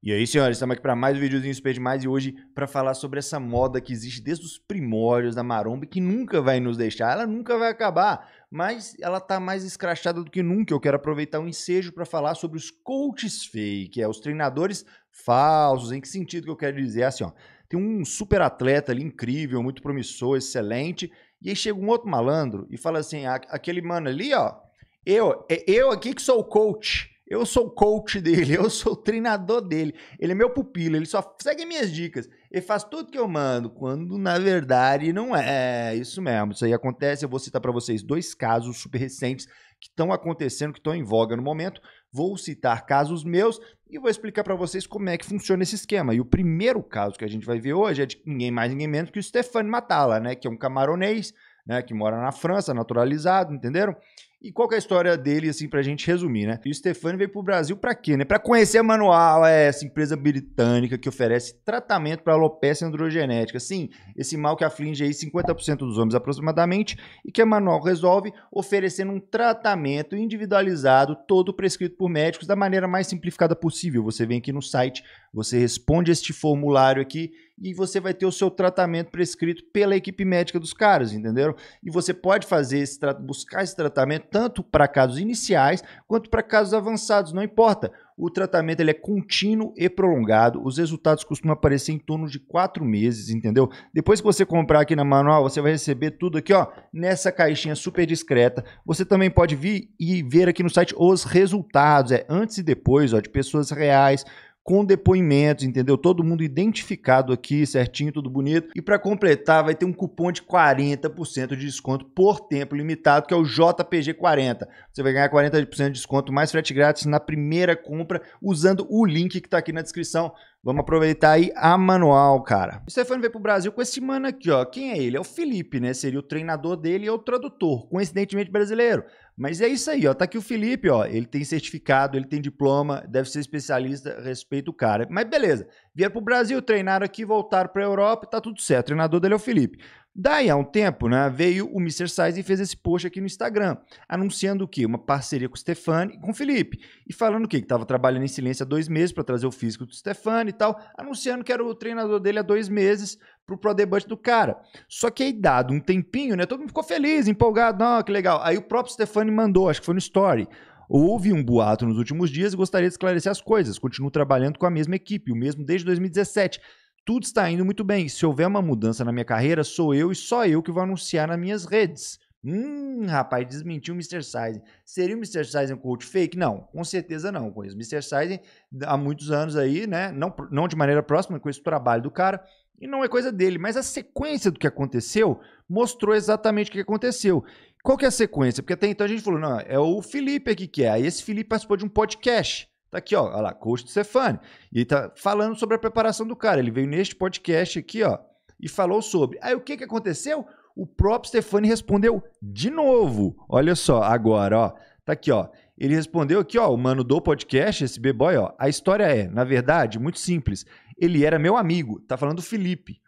E aí, senhores, estamos aqui para mais um videozinho Super Demais e hoje para falar sobre essa moda que existe desde os primórdios da maromba e que nunca vai nos deixar, ela nunca vai acabar, mas ela tá mais escrachada do que nunca. Eu quero aproveitar o um ensejo para falar sobre os coaches fake, é, os treinadores falsos. Em que sentido que eu quero dizer? assim, ó, tem um super atleta ali incrível, muito promissor, excelente, e aí chega um outro malandro e fala assim: aquele mano ali, ó, eu, é eu aqui que sou o coach. Eu sou o coach dele, eu sou o treinador dele. Ele é meu pupilo, ele só segue minhas dicas. Ele faz tudo que eu mando, quando na verdade não é. é isso mesmo. Isso aí acontece. Eu vou citar para vocês dois casos super recentes que estão acontecendo, que estão em voga no momento. Vou citar casos meus e vou explicar para vocês como é que funciona esse esquema. E o primeiro caso que a gente vai ver hoje é de ninguém mais, ninguém menos que o Stefano Matala, né? Que é um camaronês, né? Que mora na França, naturalizado, entenderam? E qual é a história dele, assim, pra gente resumir, né? E o Stefani veio pro Brasil pra quê, né? Pra conhecer a Manual, é essa empresa britânica que oferece tratamento para alopecia androgenética. Sim, esse mal que aflige aí 50% dos homens aproximadamente e que a Manual resolve oferecendo um tratamento individualizado, todo prescrito por médicos, da maneira mais simplificada possível. Você vem aqui no site, você responde este formulário aqui e você vai ter o seu tratamento prescrito pela equipe médica dos caras, entenderam? E você pode fazer esse buscar esse tratamento tanto para casos iniciais quanto para casos avançados, não importa. O tratamento ele é contínuo e prolongado. Os resultados costumam aparecer em torno de quatro meses, entendeu? Depois que você comprar aqui na manual, você vai receber tudo aqui, ó, nessa caixinha super discreta. Você também pode vir e ver aqui no site os resultados, é antes e depois, ó, de pessoas reais com depoimentos, entendeu? Todo mundo identificado aqui, certinho, tudo bonito. E para completar, vai ter um cupom de 40% de desconto por tempo limitado, que é o JPG40. Você vai ganhar 40% de desconto mais frete grátis na primeira compra usando o link que está aqui na descrição. Vamos aproveitar aí a manual, cara. O Stefano veio pro Brasil com esse mano aqui, ó. Quem é ele? É o Felipe, né? Seria o treinador dele e é o tradutor, coincidentemente brasileiro. Mas é isso aí, ó. Tá aqui o Felipe, ó. Ele tem certificado, ele tem diploma, deve ser especialista, respeito o cara. Mas beleza. Vieram pro Brasil, treinaram aqui, voltaram pra Europa, tá tudo certo. O treinador dele é o Felipe. Daí, há um tempo, né, veio o Mr. Size e fez esse post aqui no Instagram, anunciando o quê? Uma parceria com o Stefani e com o Felipe. E falando o quê? Que estava trabalhando em silêncio há dois meses para trazer o físico do Stefani e tal, anunciando que era o treinador dele há dois meses para o pro debut do cara. Só que aí, dado um tempinho, né, todo mundo ficou feliz, empolgado, não, ah, que legal. Aí o próprio Stefani mandou, acho que foi no Story, Houve um boato nos últimos dias e gostaria de esclarecer as coisas. Continuo trabalhando com a mesma equipe, o mesmo desde 2017 tudo está indo muito bem. Se houver uma mudança na minha carreira, sou eu e só eu que vou anunciar nas minhas redes. Hum, rapaz, desmentiu o Mr. Size. Seria o Mr. Size um coach fake? Não, com certeza não. Conheço o Mr. Size há muitos anos aí, né? Não, não de maneira próxima, conheço o trabalho do cara e não é coisa dele. Mas a sequência do que aconteceu mostrou exatamente o que aconteceu. Qual que é a sequência? Porque até então a gente falou, não, é o Felipe aqui que é. Aí esse Felipe participou de um podcast. Tá aqui, ó, olha lá, coach do Stefani. E tá falando sobre a preparação do cara. Ele veio neste podcast aqui, ó, e falou sobre. Aí o que que aconteceu? O próprio Stefani respondeu de novo. Olha só, agora, ó. Tá aqui, ó. Ele respondeu aqui, ó, o mano do podcast, esse B-boy, ó. A história é, na verdade, muito simples. Ele era meu amigo, tá falando Felipe.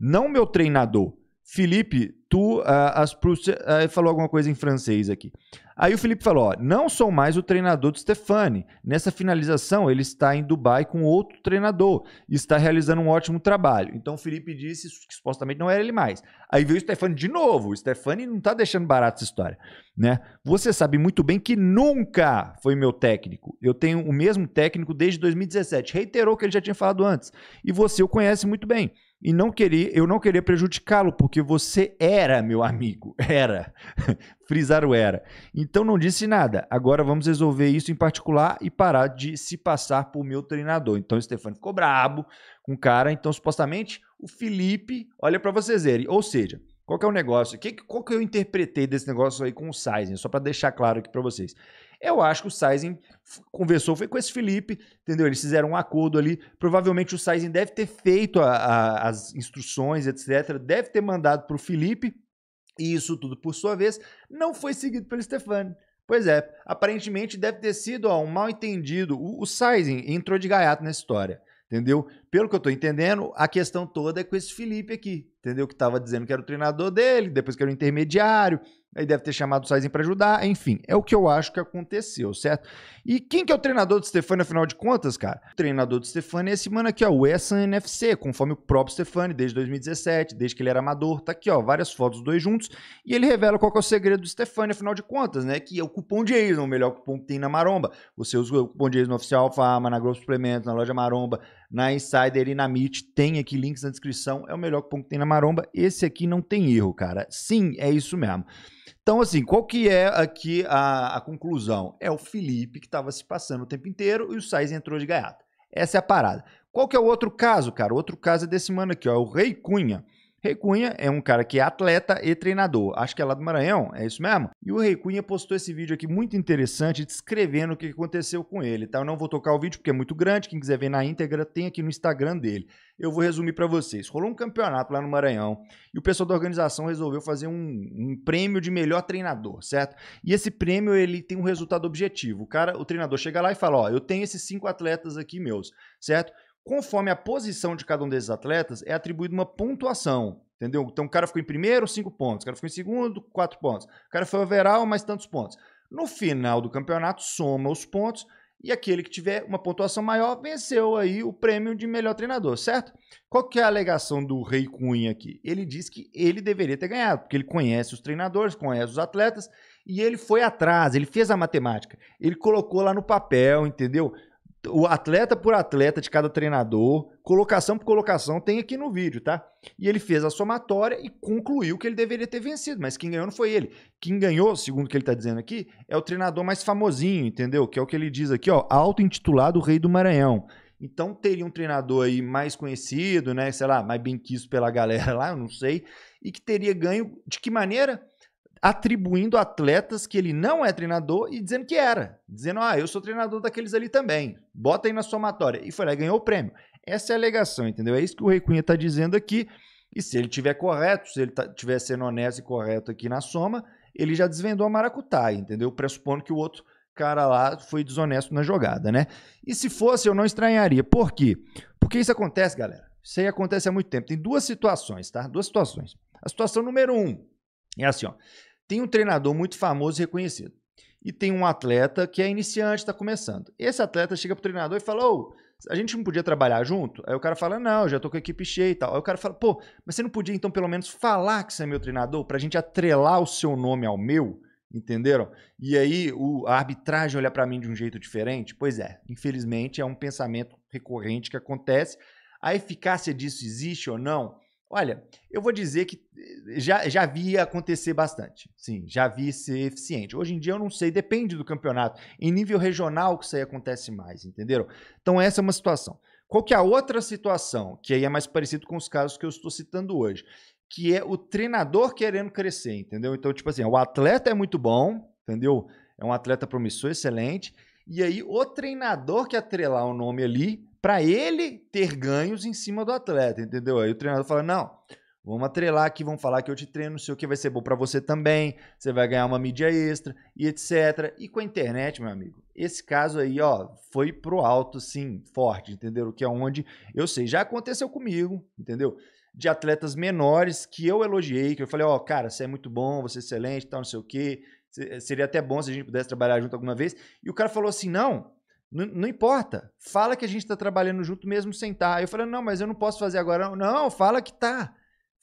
Não meu treinador. Felipe, tu, uh, as, uh, falou alguma coisa em francês aqui. Aí o Felipe falou: ó, não sou mais o treinador do Stefani. Nessa finalização, ele está em Dubai com outro treinador e está realizando um ótimo trabalho. Então o Felipe disse que supostamente não era ele mais. Aí veio o Stefani de novo. O Stefani não está deixando barato essa história. Né? Você sabe muito bem que nunca foi meu técnico. Eu tenho o mesmo técnico desde 2017. Reiterou o que ele já tinha falado antes. E você o conhece muito bem e não queria eu não queria prejudicá-lo, porque você era meu amigo, era. Frisar o era. Então não disse nada. Agora vamos resolver isso em particular e parar de se passar por meu treinador. Então o Stefano ficou brabo com o cara, então supostamente o Felipe, olha para vocês verem, ou seja, qual que é o negócio? Que, qual que eu interpretei desse negócio aí com o Sizing? Só para deixar claro aqui para vocês. Eu acho que o Sizing conversou, foi com esse Felipe, entendeu? Eles fizeram um acordo ali. Provavelmente o Sizing deve ter feito a, a, as instruções, etc. Deve ter mandado para o Felipe. E isso tudo, por sua vez, não foi seguido pelo Stefani. Pois é, aparentemente deve ter sido ó, um mal entendido. O, o Sizing entrou de gaiato nessa história, entendeu? Pelo que eu estou entendendo, a questão toda é com esse Felipe aqui, entendeu? Que estava dizendo que era o treinador dele, depois que era o intermediário, aí deve ter chamado o Saizem para ajudar, enfim, é o que eu acho que aconteceu, certo? E quem que é o treinador do Stefani, afinal de contas, cara? O treinador do Stefani é esse mano aqui, ó, o Wesson NFC, conforme o próprio Stefani, desde 2017, desde que ele era amador, tá aqui, ó, várias fotos dos dois juntos, e ele revela qual que é o segredo do Stefani, afinal de contas, né, que é o cupom de Jason, o melhor cupom que tem na Maromba. Você usa o cupom de Jason oficial, Fama, na Globo Suplementos, na loja Maromba, na Insider e na Meet. Tem aqui links na descrição, é o melhor cupom que tem na Maromba. Esse aqui não tem erro, cara. Sim, é isso mesmo. Então, assim, qual que é aqui a, a conclusão? É o Felipe que estava se passando o tempo inteiro e o Sainz entrou de gaiato. Essa é a parada. Qual que é o outro caso, cara? O outro caso é desse mano aqui, ó, é o Rei Cunha. Rei Cunha é um cara que é atleta e treinador. Acho que é lá do Maranhão, é isso mesmo? E o Rei Cunha postou esse vídeo aqui muito interessante descrevendo o que aconteceu com ele, tá? Eu não vou tocar o vídeo porque é muito grande, quem quiser ver na íntegra tem aqui no Instagram dele. Eu vou resumir para vocês. Rolou um campeonato lá no Maranhão e o pessoal da organização resolveu fazer um, um prêmio de melhor treinador, certo? E esse prêmio ele tem um resultado objetivo. O cara, o treinador chega lá e fala: "Ó, eu tenho esses cinco atletas aqui meus, certo? Conforme a posição de cada um desses atletas, é atribuída uma pontuação. Entendeu? Então o cara ficou em primeiro, cinco pontos. O cara ficou em segundo, quatro pontos. O cara foi overall, mais tantos pontos. No final do campeonato, soma os pontos e aquele que tiver uma pontuação maior venceu aí o prêmio de melhor treinador, certo? Qual que é a alegação do Rei Cunha aqui? Ele diz que ele deveria ter ganhado, porque ele conhece os treinadores, conhece os atletas e ele foi atrás, ele fez a matemática, ele colocou lá no papel, entendeu? o atleta por atleta de cada treinador, colocação por colocação, tem aqui no vídeo, tá? E ele fez a somatória e concluiu que ele deveria ter vencido, mas quem ganhou não foi ele. Quem ganhou, segundo o que ele tá dizendo aqui, é o treinador mais famosinho, entendeu? Que é o que ele diz aqui, ó, auto-intitulado Rei do Maranhão. Então teria um treinador aí mais conhecido, né? Sei lá, mais bem quisto pela galera lá, eu não sei. E que teria ganho de que maneira? atribuindo atletas que ele não é treinador e dizendo que era. Dizendo, ah, eu sou treinador daqueles ali também. Bota aí na somatória. E foi lá e ganhou o prêmio. Essa é a alegação, entendeu? É isso que o Cunha está dizendo aqui. E se ele tiver correto, se ele tá, tiver sendo honesto e correto aqui na soma, ele já desvendou a maracutaia, entendeu? Pressupondo que o outro cara lá foi desonesto na jogada, né? E se fosse, eu não estranharia. Por quê? Porque isso acontece, galera. Isso aí acontece há muito tempo. Tem duas situações, tá? Duas situações. A situação número um é assim, ó. Tem um treinador muito famoso e reconhecido. E tem um atleta que é iniciante, está começando. Esse atleta chega pro treinador e fala: Ô, a gente não podia trabalhar junto? Aí o cara fala: Não, eu já tô com a equipe cheia e tal. Aí o cara fala: Pô, mas você não podia então pelo menos falar que você é meu treinador pra gente atrelar o seu nome ao meu? Entenderam? E aí o, a arbitragem olha para mim de um jeito diferente? Pois é, infelizmente é um pensamento recorrente que acontece. A eficácia disso existe ou não? Olha, eu vou dizer que eh, já, já vi acontecer bastante. Sim, já vi ser eficiente. Hoje em dia eu não sei, depende do campeonato. Em nível regional que isso aí acontece mais, entenderam? Então essa é uma situação. Qual que é a outra situação, que aí é mais parecido com os casos que eu estou citando hoje, que é o treinador querendo crescer, entendeu? Então, tipo assim, o atleta é muito bom, entendeu? É um atleta promissor, excelente. E aí o treinador que atrelar o nome ali para ele ter ganhos em cima do atleta, entendeu? Aí o treinador fala: não, vamos atrelar aqui, vão falar que eu te treino, não sei o que, vai ser bom para você também, você vai ganhar uma mídia extra e etc. E com a internet, meu amigo, esse caso aí, ó, foi pro alto, sim, forte, entendeu? Que é onde, eu sei, já aconteceu comigo, entendeu? De atletas menores que eu elogiei, que eu falei, ó, oh, cara, você é muito bom, você é excelente, tal, não sei o que, seria até bom se a gente pudesse trabalhar junto alguma vez. E o cara falou assim, não, não, não, importa. Fala que a gente está trabalhando junto mesmo sem estar. Tá. Eu falei, não, mas eu não posso fazer agora. Não, fala que tá.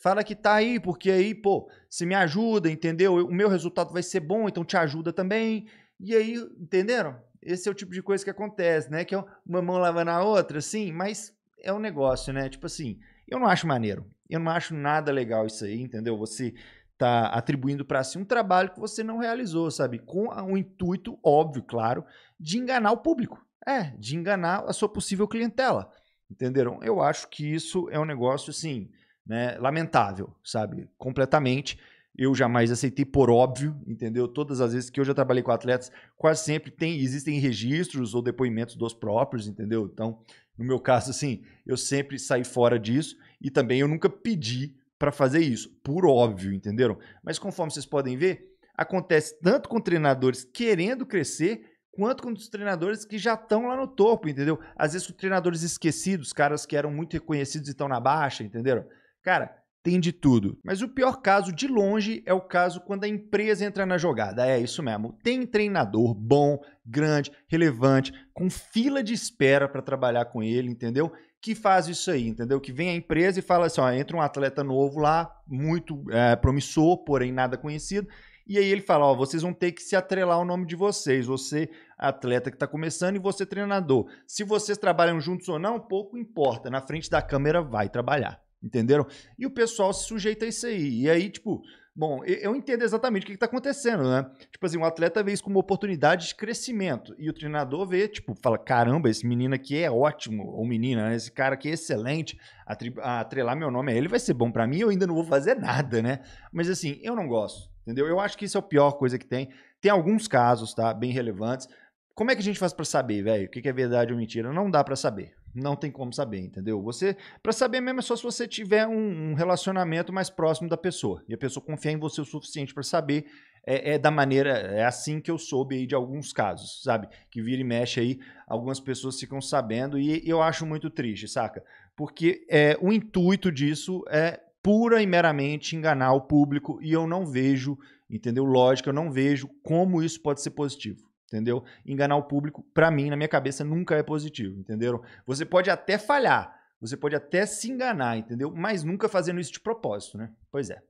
Fala que tá aí, porque aí, pô, se me ajuda, entendeu? O meu resultado vai ser bom, então te ajuda também. E aí, entenderam? Esse é o tipo de coisa que acontece, né? Que é uma mão lavando a outra, assim, mas é um negócio, né? Tipo assim, eu não acho maneiro. Eu não acho nada legal isso aí, entendeu? Você tá atribuindo para si um trabalho que você não realizou, sabe? Com um intuito óbvio, claro, de enganar o público. É, de enganar a sua possível clientela. Entenderam? Eu acho que isso é um negócio, assim, né, lamentável, sabe? Completamente. Eu jamais aceitei por óbvio, entendeu? Todas as vezes que eu já trabalhei com atletas, quase sempre tem existem registros ou depoimentos dos próprios, entendeu? Então, no meu caso, assim, eu sempre saí fora disso e também eu nunca pedi para fazer isso, por óbvio, entenderam? Mas conforme vocês podem ver, acontece tanto com treinadores querendo crescer, quanto com os treinadores que já estão lá no topo, entendeu? Às vezes com treinadores esquecidos, caras que eram muito reconhecidos e estão na baixa, entenderam? Cara, tem de tudo. Mas o pior caso de longe é o caso quando a empresa entra na jogada. É isso mesmo. Tem treinador bom, grande, relevante, com fila de espera para trabalhar com ele, entendeu? que faz isso aí, entendeu? Que vem a empresa e fala assim: ó, entra um atleta novo lá, muito é, promissor, porém nada conhecido. E aí ele fala: ó, vocês vão ter que se atrelar ao nome de vocês. Você, atleta que está começando, e você, treinador. Se vocês trabalham juntos ou não, pouco importa. Na frente da câmera vai trabalhar. Entenderam? E o pessoal se sujeita a isso aí. E aí, tipo, Bom, eu entendo exatamente o que está acontecendo, né? Tipo assim, o um atleta vê isso como oportunidade de crescimento. E o treinador vê, tipo, fala: caramba, esse menino aqui é ótimo, ou menina, né? esse cara aqui é excelente. Atrelar meu nome a ele vai ser bom para mim, eu ainda não vou fazer nada, né? Mas assim, eu não gosto, entendeu? Eu acho que isso é a pior coisa que tem. Tem alguns casos, tá? Bem relevantes. Como é que a gente faz para saber, velho? O que é verdade ou mentira? Não dá para saber não tem como saber, entendeu? Você, para saber mesmo é só se você tiver um, um, relacionamento mais próximo da pessoa e a pessoa confiar em você o suficiente para saber é, é, da maneira é assim que eu soube aí de alguns casos, sabe? Que vira e mexe aí, algumas pessoas ficam sabendo e eu acho muito triste, saca? Porque é, o intuito disso é pura e meramente enganar o público e eu não vejo, entendeu? Lógica, eu não vejo como isso pode ser positivo entendeu? Enganar o público, para mim, na minha cabeça, nunca é positivo, entenderam? Você pode até falhar, você pode até se enganar, entendeu? Mas nunca fazendo isso de propósito, né? Pois é.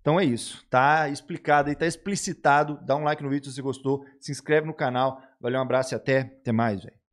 Então é isso, tá explicado aí, tá explicitado. Dá um like no vídeo se você gostou, se inscreve no canal. Valeu, um abraço e até, até mais, velho.